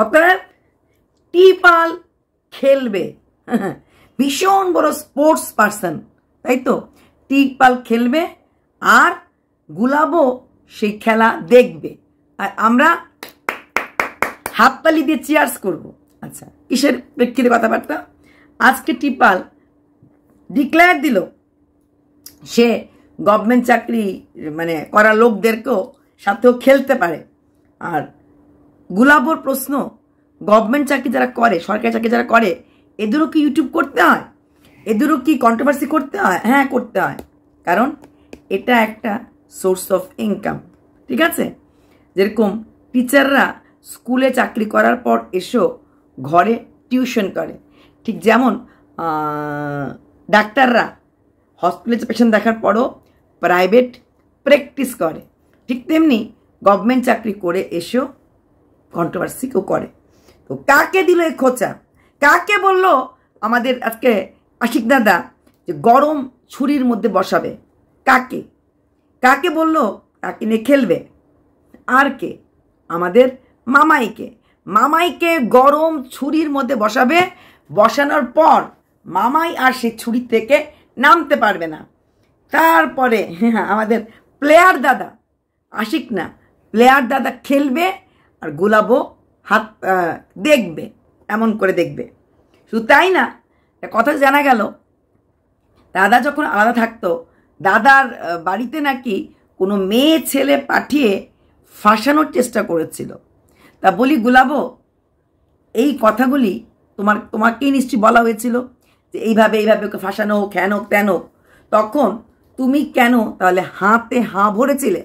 অতএব টিপাল খেলবে ভীষণ বড় স্পোর্টস পার্সন তাই তো টিপাল খেলবে আর গুলাবও সেই খেলা দেখবে আর আমরা হাততালি দিয়ে চেয়ার্স করব আচ্ছা কিসের প্রেক্ষিতে কথাবার্তা আজকে টিপাল ডিক্লেয়ার দিল সে গভর্নমেন্ট চাকরি মানে করা লোকদেরকেও সাথেও খেলতে পারে আর গুলাবর প্রশ্ন গভর্নমেন্ট চাকরি যারা করে সরকারি চাকরি যারা করে এদেরও কি ইউটিউব করতে হয় এদেরও কি কন্ট্রোভার্সি করতে হয় হ্যাঁ করতে হয় কারণ এটা একটা সোর্স অফ ইনকাম ঠিক আছে যেরকম টিচাররা স্কুলে চাকরি করার পর এসেও ঘরে টিউশন করে ঠিক যেমন ডাক্তাররা হসপিটালে পেশেন্ট দেখার পরও প্রাইভেট প্র্যাকটিস করে ঠিক তেমনি গভর্নমেন্ট চাকরি করে এসেও কন্ট্রোভার্সি কেউ করে তো কাকে দিল এই খোঁচা কাকে বলল আমাদের আজকে আশিক দাদা যে গরম ছুরির মধ্যে বসাবে কাকে কাকে বলল কাকে নিয়ে খেলবে আর কে আমাদের মামাইকে মামাইকে গরম ছুরির মধ্যে বসাবে বসানোর পর মামাই আর সে ছুরি থেকে নামতে পারবে না তারপরে হ্যাঁ আমাদের প্লেয়ার দাদা আশিক না প্লেয়ার দাদা খেলবে আর গোলাপও হাত দেখবে এমন করে দেখবে শুধু তাই না কথা জানা গেল দাদা যখন আলাদা থাকতো দাদার বাড়িতে নাকি কোনো মেয়ে ছেলে পাঠিয়ে ফাঁসানোর চেষ্টা করেছিল তা বলি গুলাবো এই কথাগুলি তোমার তোমাকেই নিশ্চয়ই বলা হয়েছিল যে এইভাবে এইভাবে ওকে ফাঁসানো হোক হ্যান হোক তেন হোক তখন তুমি কেন তাহলে হাতে হাঁ ভরেছিলে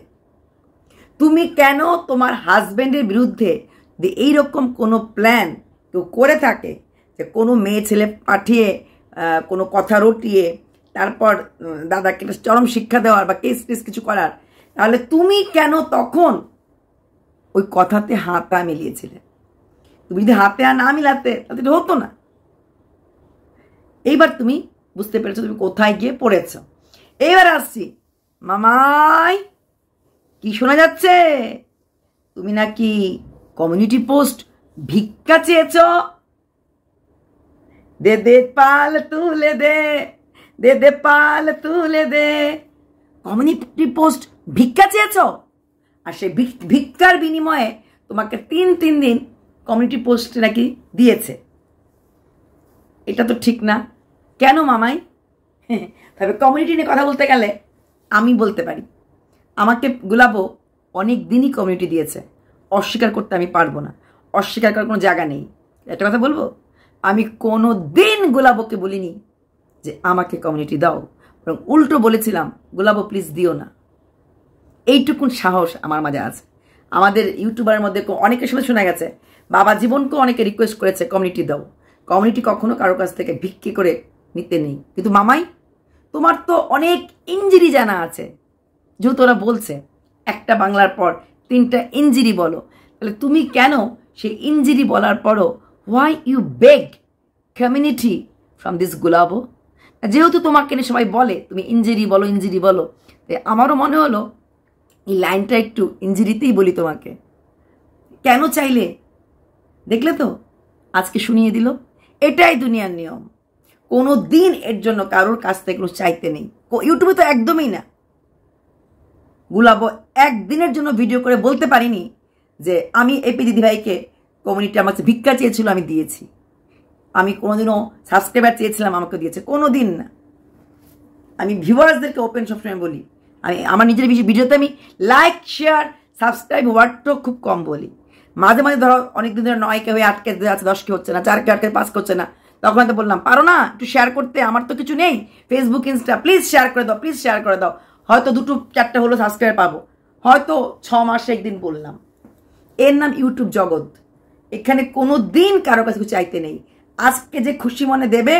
তুমি কেন তোমার হাজব্যান্ডের বিরুদ্ধে যে এইরকম কোনো প্ল্যান কেউ করে থাকে যে কোনো মেয়ে ছেলে পাঠিয়ে কোনো কথা রটিয়ে তারপর দাদাকে চরম শিক্ষা দেওয়ার বা কেস টেস কিছু করার তাহলে তুমি কেন তখন ওই কথাতে হাতা মিলিয়েছিলে তুমি যদি হাতে আর না মিলাতে তাহলে এটা হতো না এইবার তুমি বুঝতে পেরেছো তুমি কোথায় গিয়ে পড়েছ এইবার আসছি মামাই কি শোনা যাচ্ছে তুমি নাকি কমিউনিটি পোস্ট ভিক্ষা চেয়েছ দে দে পাল তুলে দে দে দে পাল তুলে দে কমিউনিটি পোস্ট ভিক্ষা চেয়েছ আর সেই ভিক্ষার বিনিময়ে তোমাকে তিন তিন দিন কমিউনিটি পোস্ট নাকি দিয়েছে এটা তো ঠিক না কেন মামাই তবে কমিউনিটি নিয়ে কথা বলতে গেলে আমি বলতে পারি আমাকে গুলাবো অনেক দিনই কমিউনিটি দিয়েছে অস্বীকার করতে আমি পারবো না অস্বীকার করার কোনো জায়গা নেই একটা কথা বলবো আমি কোনো দিন গোলাবোকে বলিনি যে আমাকে কমিউনিটি দাও বরং উল্টো বলেছিলাম গোলাবো প্লিজ দিও না এইটুকুন সাহস আমার মাঝে আছে আমাদের ইউটিউবারের মধ্যে অনেকের সময় শোনা গেছে বাবা জীবনকেও অনেকে রিকোয়েস্ট করেছে কমিউনিটি দাও কমিউনিটি কখনো কারো কাছ থেকে ভিক্ষে করে নিতে নেই কিন্তু মামাই তোমার তো অনেক ইঞ্জুরি জানা আছে যেহেতু ওরা বলছে একটা বাংলার পর তিনটা ইঞ্জিরি বলো তাহলে তুমি কেন সেই ইঞ্জিরি বলার পরও why you beg community from this Gulabo যেহেতু তোমাকে সবাই বলে তুমি ইঞ্জিরি বলো ইঞ্জিরি বলো আমারও মনে হলো এই লাইনটা একটু ইঞ্জিরিতেই বলি তোমাকে কেন চাইলে দেখলে তো আজকে শুনিয়ে দিল এটাই দুনিয়ার নিয়ম কোনো দিন এর জন্য কারোর কাছ থেকে চাইতে নেই ইউটিউবে তো একদমই না গুলাবো একদিনের জন্য ভিডিও করে বলতে পারিনি যে আমি এপি দিদিভাইকে কমিউনিটি আমার ভিক্ষা চেয়েছিল আমি দিয়েছি আমি কোনোদিনও সাবস্ক্রাইবার চেয়েছিলাম আমাকে দিয়েছে কোনো দিন না আমি ভিউয়ার্সদেরকে ওপেন সবসময় বলি আমি আমার নিজের ভিডিওতে আমি লাইক শেয়ার সাবস্ক্রাইব ওয়ার্ডটাও খুব কম বলি মাঝে মাঝে ধরো অনেকদিন ধরে নয়কে হয়ে আটকে আছে দশকে হচ্ছে না চারকে আটকে পাঁচ করছে না তখন হয়তো বললাম পারো না একটু শেয়ার করতে আমার তো কিছু নেই ফেসবুক ইনস্টা প্লিজ শেয়ার করে দাও প্লিজ শেয়ার করে দাও হয়তো দুটো চারটে হলো সাবস্ক্রাইব পাবো হয়তো ছ মাসে একদিন বললাম এর নাম ইউটিউব জগৎ এখানে কোনো দিন কারো কাছে কিছু চাইতে নেই আজকে যে খুশি মনে দেবে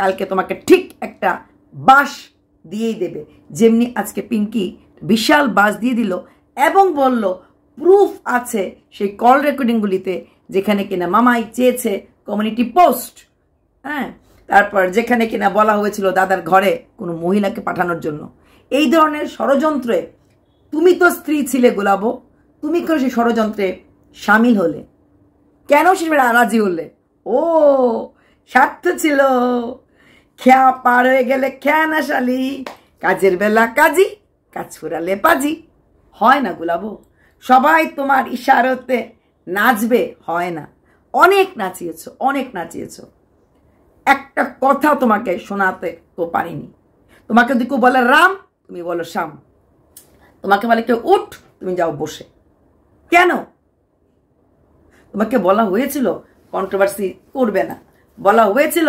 কালকে তোমাকে ঠিক একটা বাস দিয়েই দেবে যেমনি আজকে পিঙ্কি বিশাল বাস দিয়ে দিল এবং বলল প্রুফ আছে সেই কল রেকর্ডিংগুলিতে যেখানে কিনা মামাই চেয়েছে কমিউনিটি পোস্ট হ্যাঁ তারপর যেখানে কিনা বলা হয়েছিল দাদার ঘরে কোনো মহিলাকে পাঠানোর জন্য এই ধরনের ষড়যন্ত্রে তুমি তো স্ত্রী ছিলে গোলাবো তুমি কেন সেই ষড়যন্ত্রে সামিল হলে কেন সে রাজি হলে ও স্বার্থ ছিল খেয়া পার হয়ে গেলে খেয়া না শালি কাজের বেলা কাজী কাজ ফুরালে পাজি হয় না গুলাবো সবাই তোমার ইশারতে নাচবে হয় না অনেক নাচিয়েছ অনেক নাচিয়েছ একটা কথা তোমাকে শোনাতে তো পারিনি তোমাকে যদি কেউ বলে রাম তুমি বলো শাম তোমাকে বলে কেউ উঠ তুমি যাও বসে কেন তোমাকে বলা হয়েছিল কন্ট্রোভার্সি করবে না বলা হয়েছিল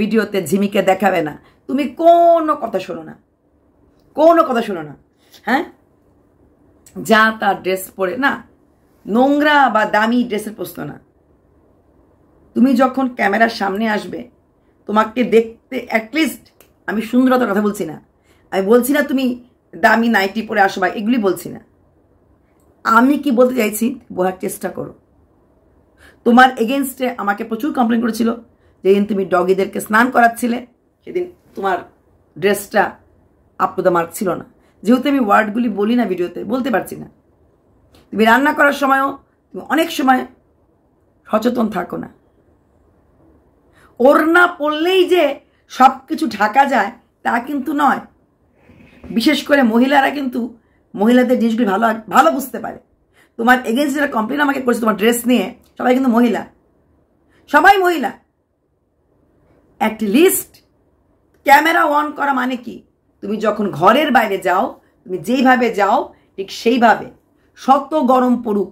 ভিডিওতে ঝিমিকে দেখাবে না তুমি কোনো কথা শোনো না কোনো কথা শোনো না হ্যাঁ যা তার ড্রেস পরে না নোংরা বা দামি ড্রেসের প্রশ্ন না তুমি যখন ক্যামেরার সামনে আসবে তোমাকে দেখতে অ্যাটলিস্ট আমি সুন্দরতার কথা বলছি না আমি বলছি না তুমি দামি নাইটি পরে আসো বা এগুলি বলছি না আমি কি বলতে চাইছি বোঝার চেষ্টা করো তোমার এগেনস্টে আমাকে প্রচুর কমপ্লেন করেছিল যেদিন তুমি ডগিদেরকে স্নান করাচ্ছিলে সেদিন তোমার ড্রেসটা আপ টু মার্ক ছিল না যেহেতু আমি ওয়ার্ডগুলি বলি না ভিডিওতে বলতে পারছি না তুমি রান্না করার সময়ও তুমি অনেক সময় সচেতন থাকো না ওর না পড়লেই যে সব কিছু ঢাকা যায় তা কিন্তু নয় বিশেষ করে মহিলারা কিন্তু মহিলাদের জিনিসগুলি ভালো ভালো বুঝতে পারে তোমার এগেনস্ট যারা কমপ্লেন আমাকে করেছে তোমার ড্রেস নিয়ে সবাই কিন্তু মহিলা সবাই মহিলা অ্যাটলিস্ট ক্যামেরা অন করা মানে কি তুমি যখন ঘরের বাইরে যাও তুমি যেইভাবে যাও ঠিক সেইভাবে শত গরম পড়ুক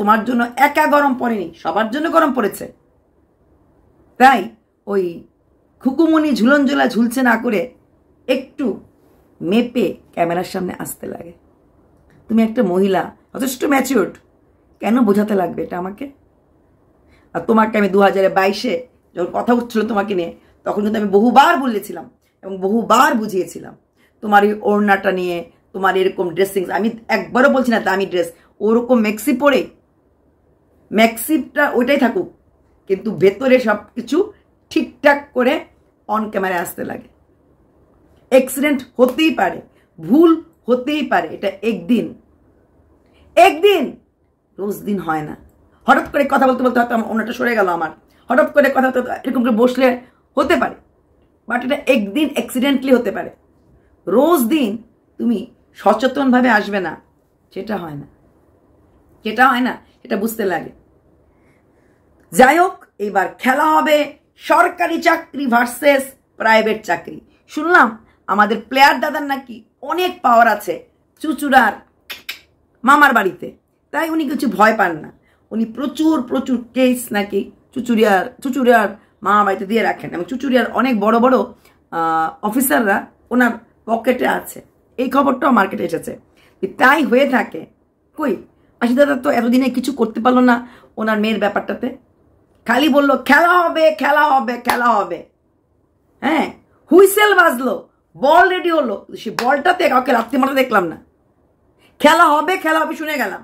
তোমার জন্য একা গরম পড়েনি সবার জন্য গরম পড়েছে তাই ওই খুকুমনি ঝুলন ঝোলা ঝুলছে না করে একটু মেপে ক্যামেরার সামনে আসতে লাগে তুমি একটা মহিলা যথেষ্ট ম্যাচিওর্ড কেন বোঝাতে লাগবে এটা আমাকে আর তোমাকে আমি দু হাজার বাইশে যখন কথা উঠছিল তোমাকে নিয়ে তখন কিন্তু আমি বহুবার বলেছিলাম এবং বহুবার বুঝিয়েছিলাম তোমার এই ওড়নাটা নিয়ে তোমার এরকম ড্রেসিং আমি একবারও বলছি না দামি ড্রেস ওরকম মেক্সি পরে ম্যাক্সিপটা ওইটাই থাকুক কিন্তু ভেতরে সব কিছু ঠিকঠাক করে অন ক্যামেরায় আসতে লাগে অ্যাক্সিডেন্ট হতেই পারে ভুল হতেই পারে এটা একদিন একদিন রোজ দিন হয় না হঠাৎ করে কথা বলতে বলতে হয়তো ওনাটা সরে গেল আমার হঠাৎ করে কথা এরকম করে বসলে হতে পারে বাট এটা একদিন অ্যাক্সিডেন্টলি হতে পারে রোজ দিন তুমি সচেতনভাবে আসবে না সেটা হয় না সেটা হয় না এটা বুঝতে লাগে যাই হোক এবার খেলা হবে সরকারি চাকরি ভার্সেস প্রাইভেট চাকরি শুনলাম আমাদের প্লেয়ার দাদার নাকি অনেক পাওয়ার আছে চুচুরার মামার বাড়িতে তাই উনি কিছু ভয় পান না উনি প্রচুর প্রচুর কেস নাকি চুচুরিয়ার চুচুরিয়ার মামা বাড়িতে দিয়ে রাখেন এবং চুচুরিয়ার অনেক বড় বড় অফিসাররা ওনার পকেটে আছে এই খবরটাও মার্কেটে এসেছে তাই হয়ে থাকে কই আশি দাদা তো এতদিনে কিছু করতে পারলো না ওনার মেয়ের ব্যাপারটাতে খালি বললো খেলা হবে খেলা হবে খেলা হবে হ্যাঁ হুইসেল বাজলো বল রেডি হলো সে বলটাতে কাউকে রাত্রি মারা দেখলাম না খেলা হবে খেলা হবে শুনে গেলাম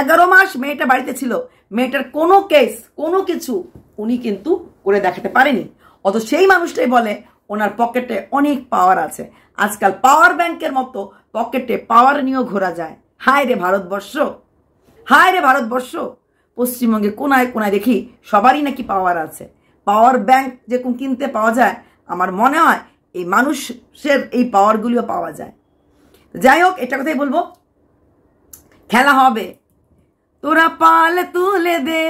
এগারো মাস মেয়েটা বাড়িতে ছিল মেয়েটার কোনো কেস কোনো কিছু উনি কিন্তু করে দেখাতে পারেনি অত সেই মানুষটাই বলে ওনার পকেটে অনেক পাওয়ার আছে আজকাল পাওয়ার ব্যাংকের মতো পকেটে পাওয়ার নিয়েও ঘোরা যায় হায় রে ভারতবর্ষ হায় রে ভারতবর্ষ পশ্চিমবঙ্গে কোনায় কোনায় দেখি সবারই নাকি পাওয়ার আছে পাওয়ার ব্যাংক যেরকম কিনতে পাওয়া যায় আমার মনে হয় এই মানুষের এই পাওয়ারগুলিও পাওয়া যায় যাই হোক এটা কথাই বলবো খেলা হবে তোরা পাল তুলে দে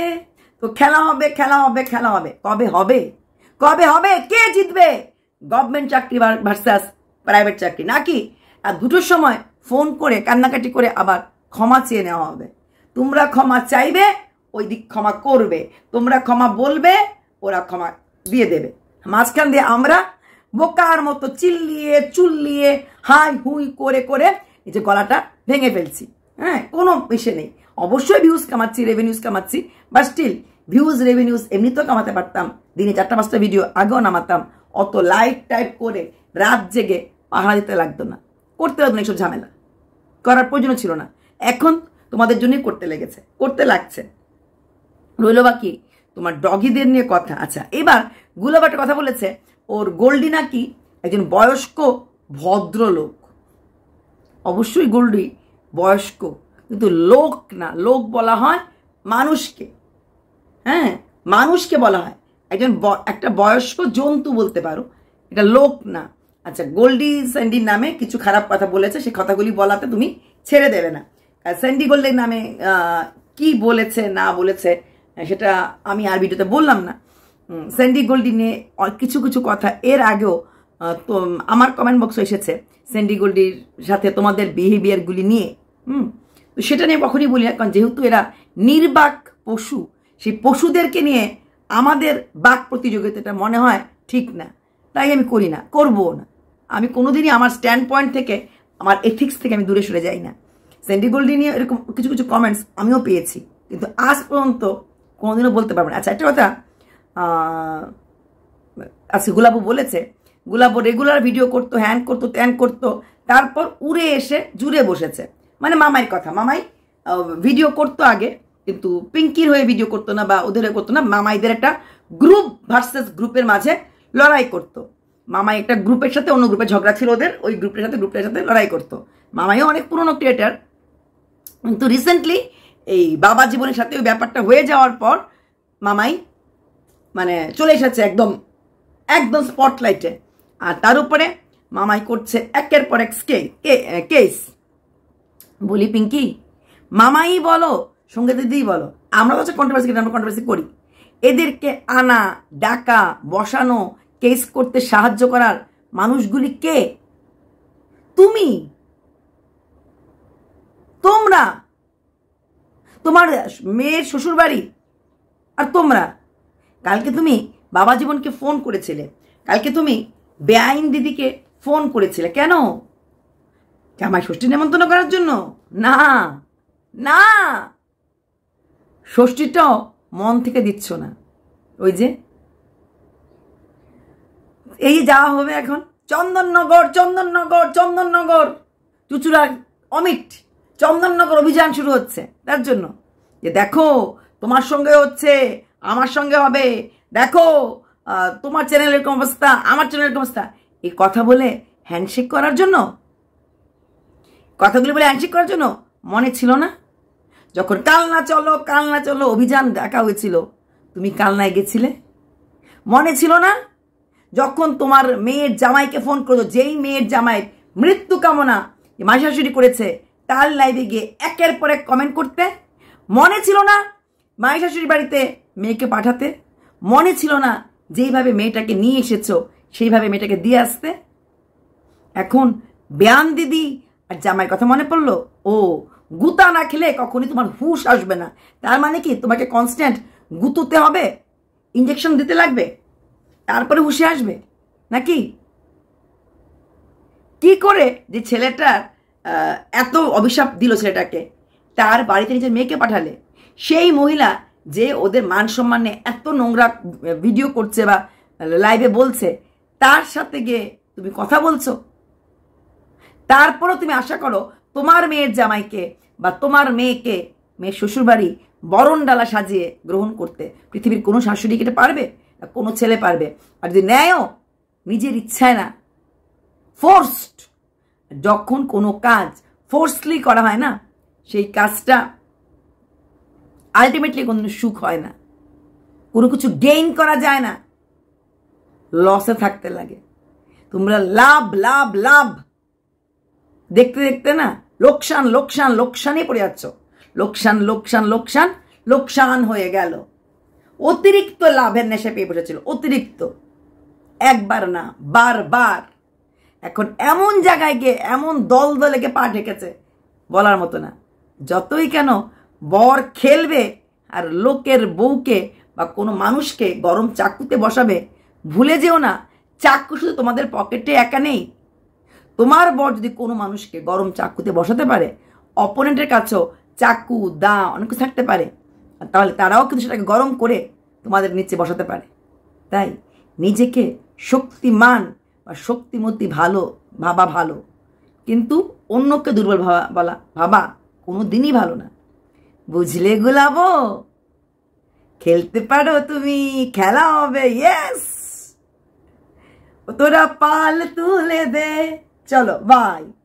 তো খেলা হবে খেলা হবে খেলা হবে কবে হবে কবে হবে কে জিতবে গভর্নমেন্ট চাকরি ভার্সাস প্রাইভেট চাকরি নাকি আর দুটোর সময় ফোন করে কান্নাকাটি করে আবার ক্ষমা চেয়ে নেওয়া হবে তোমরা ক্ষমা চাইবে ওই দিক ক্ষমা করবে তোমরা ক্ষমা বলবে ওরা ক্ষমা দিয়ে দেবে মাঝখান দিয়ে আমরা বোকার মতো চিল্লিয়ে চুল্লিয়ে হাই হুই করে করে এই যে গলাটা ভেঙে ফেলছি হ্যাঁ কোনো ইসে নেই অবশ্যই ভিউজ কামাচ্ছি রেভিনিউজ কামাচ্ছি বাট স্টিল ভিউজ রেভিনিউজ এমনিতেও কামাতে পারতাম দিনে চারটা পাঁচটা ভিডিও আগেও নামাতাম অত লাইট টাইপ করে রাত জেগে পাহাড়া দিতে লাগতো না করতে লাগতো না এইসব ঝামেলা করার প্রয়োজনও ছিল না এখন তোমাদের জন্যই করতে লেগেছে করতে লাগছে রইল বাকি তোমার ডগিদের নিয়ে কথা আচ্ছা এবার গুলাবাটের কথা বলেছে ওর গোল্ডি নাকি একজন বয়স্ক ভদ্রলোক অবশ্যই গোল্ডি বয়স্ক কিন্তু লোক না লোক বলা হয় মানুষকে হ্যাঁ মানুষকে বলা হয় একজন একটা বয়স্ক জন্তু বলতে পারো এটা লোক না আচ্ছা গোল্ডি স্যান্ডির নামে কিছু খারাপ কথা বলেছে সে কথাগুলি বলাতে তুমি ছেড়ে দেবে না স্যান্ডি গোল্ডের নামে কি বলেছে না বলেছে সেটা আমি আর ভিডিওতে বললাম না স্যান্ডি গোল্ডি নিয়ে কিছু কিছু কথা এর আগেও তো আমার কমেন্ট বক্সে এসেছে স্যান্ডি গোল্ডির সাথে তোমাদের বিহেভিয়ারগুলি নিয়ে হুম তো সেটা নিয়ে কখনই বলি না কারণ যেহেতু এরা নির্বাক পশু সেই পশুদেরকে নিয়ে আমাদের বাক প্রতিযোগিতাটা মনে হয় ঠিক না তাই আমি করি না করবও না আমি কোনোদিনই আমার স্ট্যান্ড পয়েন্ট থেকে আমার এথিক্স থেকে আমি দূরে সরে যাই না স্যান্ডি গোল্ডি নিয়ে এরকম কিছু কিছু কমেন্টস আমিও পেয়েছি কিন্তু আজ পর্যন্ত কোনোদিনও বলতে পারবো না আচ্ছা একটা কথা আছে আচ্ছা, গুলাবু বলেছে গুলাবু রেগুলার ভিডিও করতো হ্যান করতো ত্যান করতো তারপর উড়ে এসে জুড়ে বসেছে মানে মামাই কথা মামাই ভিডিও করতো আগে কিন্তু পিঙ্কির হয়ে ভিডিও করতো না বা ওদের করতো না মামাইদের একটা গ্রুপ ভার্সেস গ্রুপের মাঝে লড়াই করতো মামাই একটা গ্রুপের সাথে অন্য গ্রুপে ঝগড়া ছিল ওদের ওই গ্রুপের সাথে গ্রুপের সাথে লড়াই করতো মামাইও অনেক পুরনো ক্রিয়েটার কিন্তু রিসেন্টলি এই বাবা জীবনের সাথে ওই ব্যাপারটা হয়ে যাওয়ার পর মামাই মানে চলে এসেছে একদম একদম স্পটলাইটে আর তার উপরে মামাই করছে একের পর এক কেস বলি পিঙ্কি মামাই বলো সঙ্গে দিদি বলো আমরা হচ্ছে কন্ট্রোভার্সি আমরা কন্ট্রোভার্সি করি এদেরকে আনা ডাকা বসানো কেস করতে সাহায্য করার মানুষগুলি কে তুমি তোমরা তোমার মেয়ের শ্বশুরবাড়ি আর তোমরা কালকে তুমি বাবা জীবনকে ফোন করেছিলে কালকে তুমি বেআইন দিদিকে ফোন করেছিলে কেন জামাই ষষ্ঠী নেমন্তন্ন করার জন্য না না ষষ্ঠীটাও মন থেকে দিচ্ছ না ওই যে এই যাওয়া হবে এখন চন্দননগর চন্দননগর চন্দননগর চুচুড়া অমিট চন্দননগর অভিযান শুরু হচ্ছে তার জন্য যে দেখো তোমার সঙ্গে হচ্ছে আমার সঙ্গে হবে দেখো তোমার চ্যানেল এরকম অবস্থা আমার চ্যানেল এরকম অবস্থা এই কথা বলে হ্যান্ডশেক করার জন্য কথাগুলি বলে হ্যান্ডশেক করার জন্য মনে ছিল না যখন কালনা চলো কালনা চলো অভিযান দেখা হয়েছিল তুমি কালনায় গেছিলে মনে ছিল না যখন তোমার মেয়ের জামাইকে ফোন করলো যেই মেয়ের জামাই মৃত্যু কামনা মাসি করেছে তার লাইভে গিয়ে একের পর এক কমেন্ট করতে মনে ছিল না মাই শাশুড়ির বাড়িতে মেয়েকে পাঠাতে মনে ছিল না যেইভাবে মেয়েটাকে নিয়ে এসেছ সেইভাবে মেয়েটাকে দিয়ে আসতে এখন ব্যায়াম দিদি আর জামাই কথা মনে পড়লো ও গুতা না খেলে কখনই তোমার হুশ আসবে না তার মানে কি তোমাকে কনস্ট্যান্ট গুতুতে হবে ইঞ্জেকশন দিতে লাগবে তারপরে হুশে আসবে নাকি কি করে যে ছেলেটার এত অভিশাপ দিল ছেলেটাকে তার বাড়িতে নিজের মেয়েকে পাঠালে সেই মহিলা যে ওদের মান সম্মানে এত নোংরা ভিডিও করছে বা লাইভে বলছে তার সাথে গিয়ে তুমি কথা বলছো তারপরও তুমি আশা করো তোমার মেয়ের জামাইকে বা তোমার মেয়েকে মেয়ের শ্বশুরবাড়ি বরণডালা সাজিয়ে গ্রহণ করতে পৃথিবীর কোনো শাশুড়ি কেটে পারবে কোনো ছেলে পারবে আর যদি নেয়ও নিজের ইচ্ছায় না ফোর্সড যখন কোনো কাজ ফোর্সলি করা হয় না সেই কাজটা আলটিমেটলি কোনো সুখ হয় না কোনো কিছু গেইন করা যায় না লসে থাকতে লাগে তোমরা লাভ লাভ লাভ দেখতে দেখতে না লোকসান লোকসান লোকসানে পড়ে যাচ্ছ লোকসান লোকসান লোকসান লোকসান হয়ে গেল অতিরিক্ত লাভের নেশা পেয়ে বসেছিল অতিরিক্ত একবার না বারবার এখন এমন জায়গায় গিয়ে এমন দল দলে গিয়ে পা ঢেকেছে বলার মতো না যতই কেন বর খেলবে আর লোকের বউকে বা কোনো মানুষকে গরম চাকুতে বসাবে ভুলে যেও না চাকু শুধু তোমাদের পকেটে একা নেই তোমার বর যদি কোনো মানুষকে গরম চাকুতে বসাতে পারে অপোনেন্টের কাছেও চাকু দা অনেক কিছু থাকতে পারে তাহলে তারাও কিন্তু সেটাকে গরম করে তোমাদের নিচে বসাতে পারে তাই নিজেকে শক্তিমান বা শক্তিমতি ভালো ভাবা ভালো কিন্তু অন্যকে দুর্বল ভাবা বলা ভাবা কোনো দিনই ভালো না বুঝলে গুলাবো খেলতে পারো তুমি খেলা হবে ইয়েস তোরা পাল তুলে দে চলো বাই